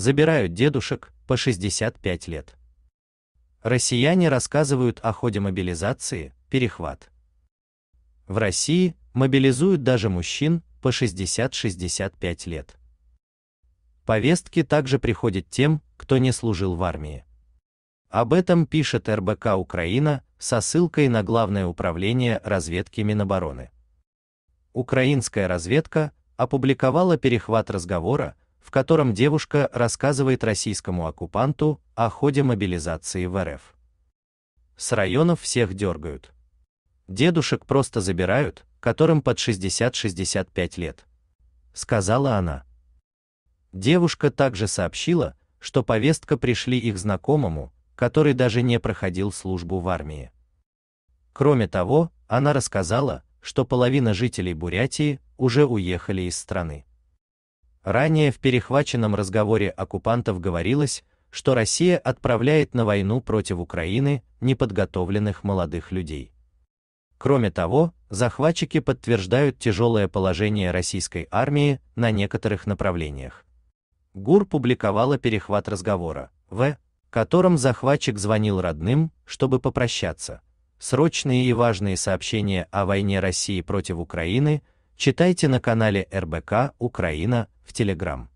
забирают дедушек по 65 лет. Россияне рассказывают о ходе мобилизации, перехват. В России мобилизуют даже мужчин по 60-65 лет. Повестки также приходят тем, кто не служил в армии. Об этом пишет РБК Украина со ссылкой на Главное управление разведки Минобороны. Украинская разведка опубликовала перехват разговора в котором девушка рассказывает российскому оккупанту о ходе мобилизации в РФ. С районов всех дергают. Дедушек просто забирают, которым под 60-65 лет, сказала она. Девушка также сообщила, что повестка пришли их знакомому, который даже не проходил службу в армии. Кроме того, она рассказала, что половина жителей Бурятии уже уехали из страны. Ранее в перехваченном разговоре оккупантов говорилось, что Россия отправляет на войну против Украины неподготовленных молодых людей. Кроме того, захватчики подтверждают тяжелое положение российской армии на некоторых направлениях. ГУР публиковала перехват разговора, в котором захватчик звонил родным, чтобы попрощаться. Срочные и важные сообщения о войне России против Украины Читайте на канале РБК Украина в Telegram.